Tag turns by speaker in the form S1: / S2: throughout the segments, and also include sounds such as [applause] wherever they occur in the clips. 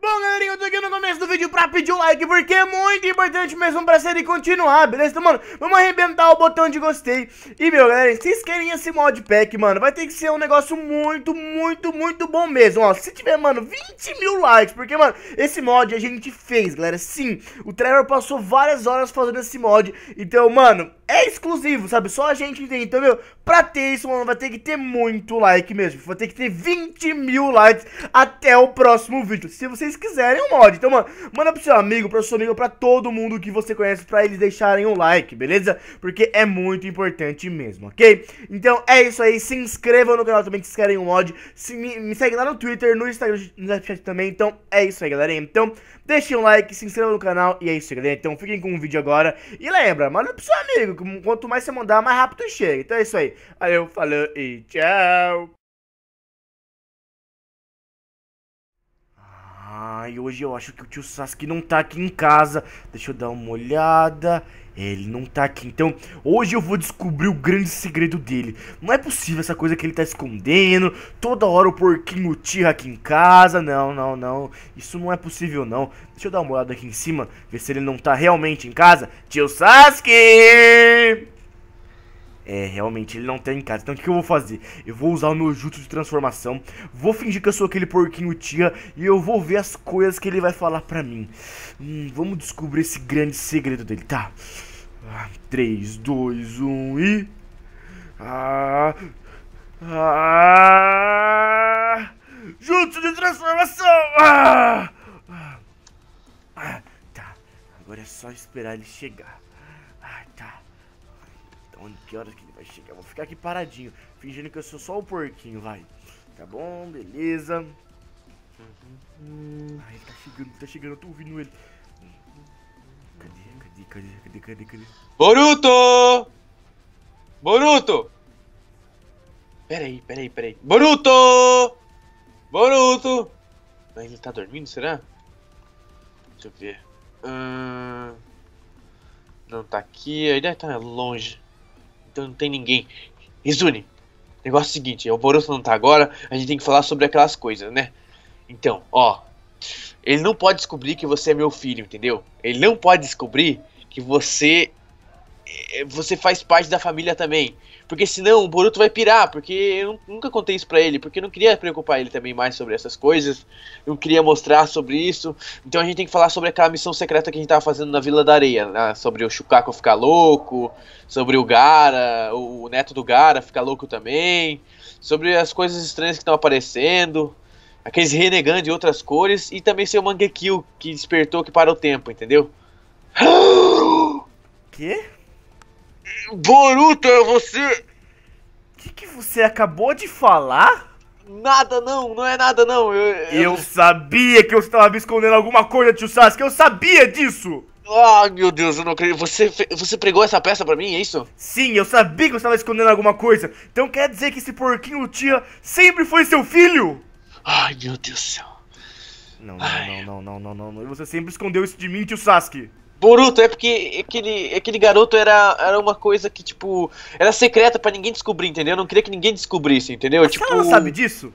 S1: Bom, galerinha, eu tô aqui no começo do vídeo pra pedir um like, porque é muito importante mesmo pra série continuar, beleza? Então, mano, vamos arrebentar o botão de gostei. E, meu, galera, se vocês querem esse mod pack, mano, vai ter que ser um negócio muito, muito, muito bom mesmo, ó. Se tiver, mano, 20 mil likes, porque, mano, esse mod a gente fez, galera, sim. O Trevor passou várias horas fazendo esse mod, então, mano, é exclusivo, sabe? Só a gente tem, então, meu, pra ter isso, mano, vai ter que ter muito like mesmo. Vai ter que ter 20 mil likes até o próximo vídeo, se vocês quiserem é um mod. Então, mano, manda pro seu amigo, pro seu amigo, pra todo mundo que você conhece, pra eles deixarem um like, beleza? Porque é muito importante mesmo, ok? Então, é isso aí, se inscrevam no canal também, que vocês querem um mod. Se, me, me segue lá no Twitter, no Instagram, no Snapchat também, então, é isso aí, galera. Então, deixem um like, se inscrevam no canal, e é isso aí, galera. Então, fiquem com o vídeo agora. E lembra, manda pro seu amigo, quanto mais você mandar, mais rápido chega. Então é isso aí. Aí eu e tchau. Ai, hoje eu acho que o tio Sasuke não tá aqui em casa. Deixa eu dar uma olhada ele não tá aqui. Então, hoje eu vou descobrir o grande segredo dele. Não é possível essa coisa que ele tá escondendo. Toda hora o porquinho tira aqui em casa. Não, não, não. Isso não é possível, não. Deixa eu dar uma olhada aqui em cima, ver se ele não tá realmente em casa. Tio Sasuke! É, realmente, ele não tem tá em casa. Então o que, que eu vou fazer? Eu vou usar o meu jutsu de transformação, vou fingir que eu sou aquele porquinho tia e eu vou ver as coisas que ele vai falar pra mim. Hum, vamos descobrir esse grande segredo dele, tá? Ah, 3, 2, 1 e... Ah... Ah... Jutsu de transformação! Ah, ah! Ah, tá, agora é só esperar ele chegar. Onde, que horas que ele vai chegar? Eu vou ficar aqui paradinho, fingindo que eu sou só o porquinho, vai. Tá bom, beleza. Uhum. ai, ah, ele tá chegando, tá chegando, eu tô ouvindo ele. Cadê, cadê, cadê, cadê, cadê, cadê?
S2: Boruto! Boruto! Peraí, peraí, peraí. Boruto! Boruto! Mas ele tá dormindo, será? Deixa eu ver. Não tá aqui, ele deve estar tá longe então não tem ninguém. Izune, negócio é o seguinte, o Boruto não tá agora, a gente tem que falar sobre aquelas coisas, né? Então, ó, ele não pode descobrir que você é meu filho, entendeu? Ele não pode descobrir que você é, você faz parte da família também. Porque senão o Boruto vai pirar, porque eu nunca contei isso pra ele, porque eu não queria preocupar ele também mais sobre essas coisas, não queria mostrar sobre isso. Então a gente tem que falar sobre aquela missão secreta que a gente tava fazendo na Vila da Areia, né? sobre o Chukaku ficar louco, sobre o Gara, o neto do Gara ficar louco também, sobre as coisas estranhas que estão aparecendo, aqueles renegando de outras cores, e também ser o Mangekyou que despertou que para o tempo, entendeu? [gasps] Que? Boruto, é você! O que, que você
S1: acabou de falar?
S2: Nada não, não é nada não. Eu,
S1: eu... eu sabia que eu estava me escondendo alguma coisa, tio Sasuke, eu sabia disso! Ah, oh, meu Deus, eu não acredito.
S2: Você, você pregou essa peça pra mim, é isso?
S1: Sim, eu sabia que você estava escondendo alguma coisa. Então quer dizer que esse porquinho tia sempre foi seu filho? Ai, meu Deus do céu.
S2: Não, não, Ai. não, não, não, não, não, não. Você sempre escondeu isso de mim, tio Sasuke. Boruto, é porque aquele, aquele garoto era, era uma coisa que, tipo, era secreta para ninguém descobrir, entendeu? Eu não queria que ninguém descobrisse, entendeu? A tipo, Sarada sabe disso?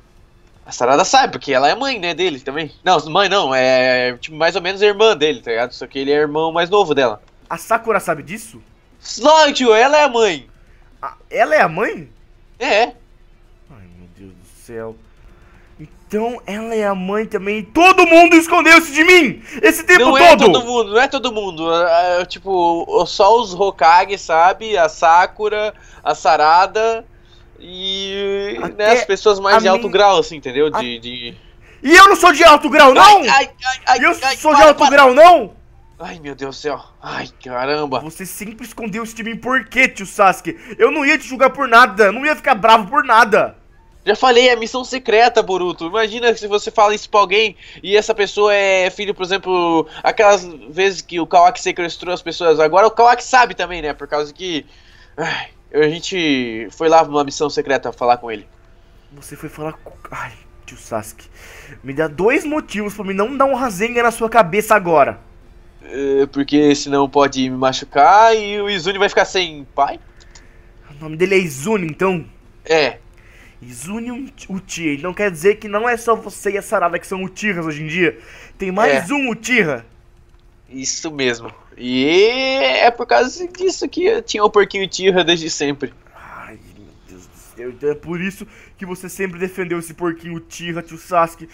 S2: A Sarada sabe, porque ela é mãe, né, dele também. Não, mãe não, é, é tipo, mais ou menos irmã dele, tá ligado? Só que ele é irmão mais novo dela. A Sakura
S1: sabe disso? tio ela é a mãe. A, ela é a mãe? É. Ai, meu Deus
S2: do céu.
S1: Então ela é a mãe também. Todo mundo escondeu-se de mim!
S2: Esse tempo não é todo! Não é todo mundo, não é todo mundo. É, é, é tipo, só os Hokage, sabe? A Sakura, a Sarada e né, as pessoas mais de alto min... grau, assim, entendeu? A... De, E eu não sou de alto grau, não! Ai,
S1: ai, ai, eu sou de alto para. grau, não!
S2: Ai, meu Deus do céu. Ai, caramba.
S1: Você sempre escondeu-se de mim. Por quê, tio Sasuke? Eu não ia te julgar por nada. Não ia ficar bravo
S2: por nada. Já falei, é missão secreta, Boruto. Imagina se você fala isso pra alguém e essa pessoa é filho, por exemplo, aquelas vezes que o Kawaki sequestrou as pessoas. Agora o Kawaki sabe também, né? Por causa que. Ai, a gente foi lá numa missão secreta falar com ele.
S1: Você foi falar com. Ai, tio Sasuke. Me dá dois motivos
S2: pra me não dar um rasenga na sua cabeça agora. É, porque senão pode me machucar e o Izune vai ficar sem pai?
S1: O nome dele é Izune, então? É, Zune Uchiha. Então quer dizer que não é só você e a Sarada que são Uchihas hoje em
S2: dia. Tem mais é. um Uchiha. Isso mesmo. E é por causa disso que eu tinha o porquinho Uchiha desde sempre.
S1: Ai, meu Deus do céu. Então é por isso que você sempre defendeu esse porquinho
S2: Uchiha, tio Sasuke.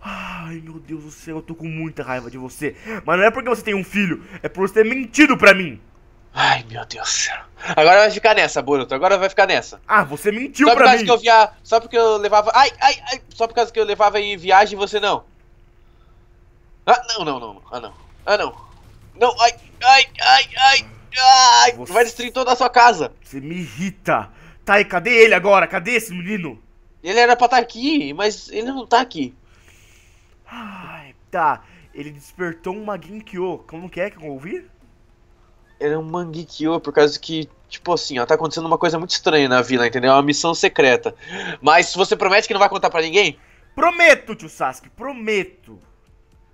S2: Ai, meu
S1: Deus do céu, eu tô com muita raiva de você. Mas não é porque você tem um filho, é por você ter mentido pra mim. Ai,
S2: meu Deus do céu. Agora vai ficar nessa, Boruto. Agora vai ficar nessa. Ah, você mentiu só por causa mim. Que eu via... Só porque eu levava... Ai, ai, ai. Só por causa que eu levava em viagem você não. Ah, não, não, não. Ah, não. Ah, não. Não, ai, ai, ai, ai. ai. Você... Vai destruir toda a sua casa.
S1: Você me irrita. Tá e cadê ele agora? Cadê esse menino? Ele era pra estar tá aqui, mas ele não tá aqui. Ai, tá. Ele despertou uma Ginkyo. Como que é que eu ouvi?
S2: era é um Mangekyo por causa que, tipo assim, ó, tá acontecendo uma coisa muito estranha na vila, entendeu? É uma missão secreta. Mas você promete que não vai contar para ninguém? Prometo, tio Sasuke, prometo.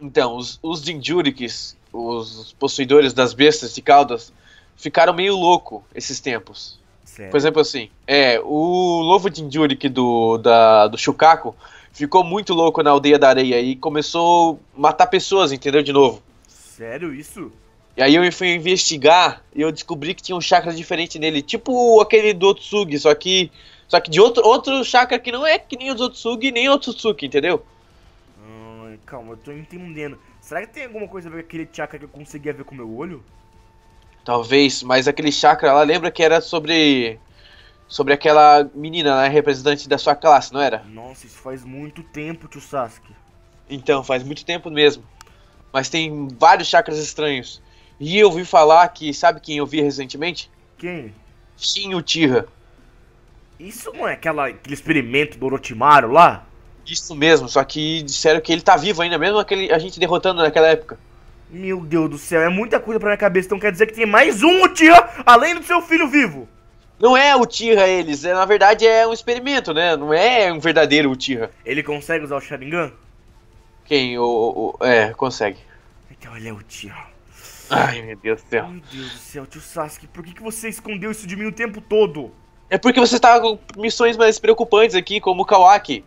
S2: Então, os, os Jinjurikis, os possuidores das bestas de caudas, ficaram meio louco esses tempos. Sério? Por exemplo, assim, é, o novo Jinjurik do, da, do Shukaku ficou muito louco na aldeia da areia e começou a matar pessoas, entendeu? De novo. Sério isso? E aí eu fui investigar e eu descobri que tinha um chakra diferente nele, tipo aquele do Otsugi, só que só que de outro outro chakra que não é que nem o do Otsugi, nem o Otsutsuki, entendeu? Hum, calma,
S1: eu tô entendendo. Será que tem alguma coisa a ver com aquele chakra que eu conseguia ver com o meu olho?
S2: Talvez, mas aquele chakra lá lembra que era sobre sobre aquela menina, né, representante da sua classe, não era? Nossa, isso faz muito tempo, tio Sasuke. Então, faz muito tempo mesmo. Mas tem vários chakras estranhos. E eu vi falar que, sabe quem eu vi recentemente? Quem? Shin Uchiha. Isso não é aquela, aquele experimento do Orochimaru lá? Isso mesmo, só que disseram que ele tá vivo ainda, mesmo aquele, a gente derrotando naquela época. Meu Deus do céu,
S1: é muita coisa pra minha cabeça, então quer dizer que tem mais
S2: um Uchiha além do seu filho vivo. Não é o Uchiha eles, é, na verdade é um experimento, né? Não é um verdadeiro Uchiha. Ele consegue usar o Sharingan? Quem? O, o, o é, consegue. Então ele é Uchiha. Ai, meu Deus do céu. Meu Deus do céu, tio Sasuke, por que, que você escondeu isso de mim o tempo todo? É porque você tá com missões mais preocupantes aqui, como o Kawaki.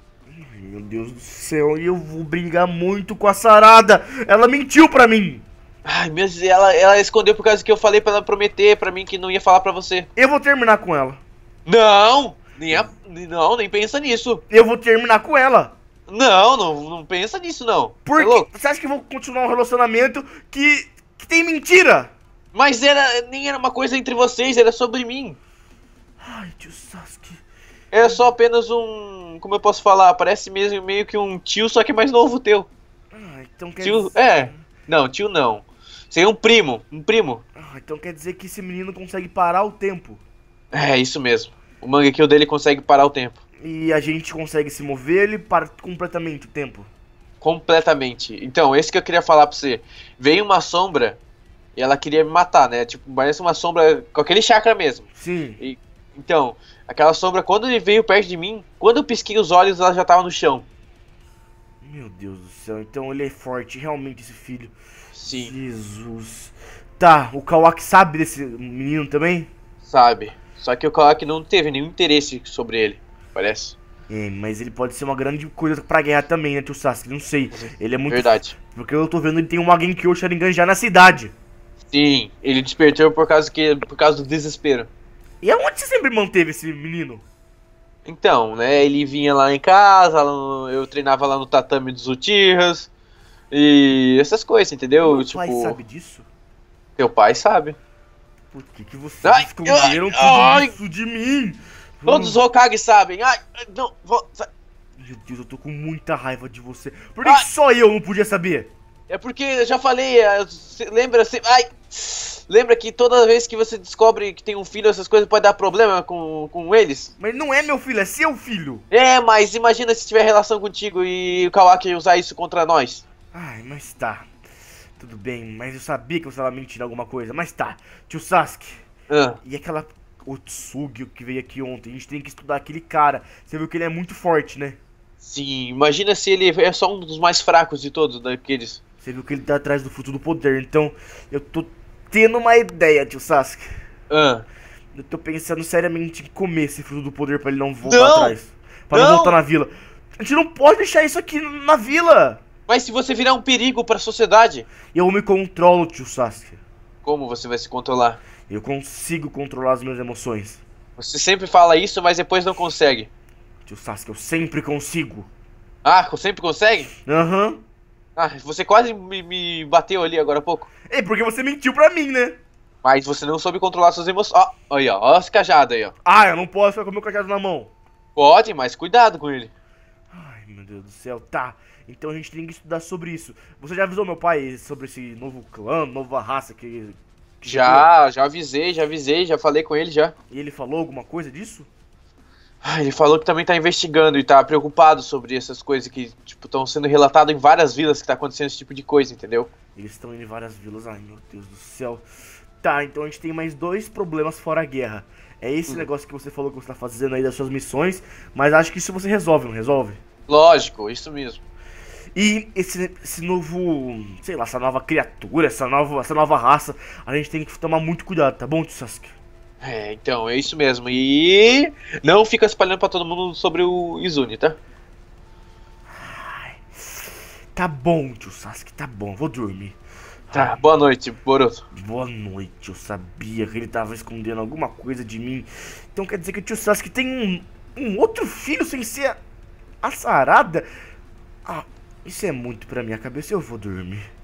S2: meu Deus do
S1: céu, eu vou brigar muito com a Sarada. Ela mentiu pra mim.
S2: Ai, meu Deus, ela, ela escondeu por causa que eu falei pra ela prometer pra mim que não ia falar pra você. Eu vou terminar com ela. Não! Nem a, não, nem pensa nisso. Eu vou terminar com ela. Não, não, não pensa nisso, não. Por é Você acha que eu vou continuar um relacionamento que que tem mentira! Mas era nem era uma coisa entre vocês, era sobre mim. Ai, tio Sasuke. Era só apenas um. Como eu posso falar? Parece mesmo meio que um tio, só que mais novo teu.
S1: Ah, então quer tio,
S2: dizer... É. Não, tio não. Seria um primo. Um primo.
S1: Ah, então quer dizer
S2: que esse menino consegue parar o tempo. É, isso mesmo. O que o dele consegue parar o tempo.
S1: E a gente consegue se mover, ele para completamente o tempo.
S2: Completamente. Então, esse que eu queria falar pra você. Veio uma sombra e ela queria me matar, né? Tipo, parece uma sombra com aquele chakra mesmo. Sim. E, então, aquela sombra, quando ele veio perto de mim, quando eu pisquei os olhos, ela já tava no chão.
S1: Meu Deus do céu, então ele é forte, realmente, esse filho. Sim. Jesus. Tá, o Kawaki sabe
S2: desse menino também? Sabe. Só que o Kawaki não teve nenhum interesse sobre ele, parece.
S1: É, mas ele pode ser uma grande coisa pra guerra também, né, tio Sasuke? Não sei. Ele é muito. Verdade. Porque eu tô vendo ele tem uma Genkyo Sharingan já na cidade.
S2: Sim, ele despertou por causa, que, por causa do desespero. E aonde você sempre manteve esse menino? Então, né, ele vinha lá em casa, eu treinava lá no tatame dos Uchihas, e essas coisas, entendeu? Meu tipo, pai sabe disso? Teu pai sabe. Por que, que vocês esconderam tudo ai. isso de mim? Todos os Hokage sabem. Ai, não, vou...
S1: Meu Deus, eu tô com muita raiva de você.
S2: Por que, que só eu não podia saber? É porque eu já falei, é, lembra se. Ai! Lembra que toda vez que você descobre que tem um filho, essas coisas pode dar problema com, com eles? Mas não é meu filho, é seu filho! É, mas imagina se tiver relação contigo e o Kawaki usar isso contra nós.
S1: Ai, mas tá. Tudo bem, mas eu sabia que você estava mentindo alguma coisa, mas tá. Tio Sasuke. Ah. E aquela Otsugi, que veio aqui ontem. A gente tem que estudar aquele cara. Você viu que ele é muito forte, né?
S2: Sim, imagina se ele é só um dos mais fracos de todos daqueles. Né,
S1: você viu que ele tá atrás do fruto do poder, então eu tô tendo uma ideia, tio Sasuke. Ah. Eu tô pensando seriamente em comer esse fruto do poder pra ele não voltar não! atrás. Pra não! não voltar na
S2: vila. A gente não pode deixar isso aqui na vila! Mas se você virar um perigo para a sociedade. Eu me controlo, tio Sasuke. Como você vai se controlar? Eu consigo controlar as minhas emoções. Você sempre fala isso, mas depois não consegue. Tio Sasuke, eu sempre consigo. Ah, sempre consegue? Aham. Uhum. Ah, você quase me, me, bateu ali agora há pouco. É, porque você mentiu pra mim, né? Mas você não soube controlar suas emoções. Ó, oh, aí, ó. Ó esse cajado aí, ó. Ah, eu não posso ficar com o meu cajado na mão. Pode, mas cuidado com ele. Ai, meu Deus do céu. Tá. Então a gente tem que estudar sobre
S1: isso. Você já avisou meu pai sobre esse novo clã, nova raça que
S2: já, já avisei, já avisei, já falei com ele já. E ele falou alguma coisa disso? Ah, ele falou que também tá investigando e tá preocupado sobre essas coisas que, tipo, estão sendo relatado em várias vilas que tá acontecendo esse tipo de coisa, entendeu? Eles estão indo em várias vilas, ai meu Deus do
S1: céu. Tá, então a gente tem mais dois problemas fora a guerra. É esse hum. negócio que você falou que você tá fazendo aí das suas missões, mas acho que isso você resolve, não resolve?
S2: Lógico, isso mesmo.
S1: E esse, esse novo, sei lá, essa nova criatura, essa nova, essa nova raça, a gente tem que tomar muito cuidado, tá bom, Sasuke?
S2: É, então, é isso mesmo. E não fica espalhando para todo mundo sobre o Izune, tá?
S1: Ai, tá bom, tio Sasuke, tá
S2: bom, vou dormir. Tá, Ai, boa noite, Boruto. Boa noite, eu sabia
S1: que ele tava escondendo alguma coisa de mim. Então quer dizer que o tio Sasuke tem um, um outro filho sem ser a, a Sarada? Ah, isso é muito pra minha cabeça, eu vou dormir.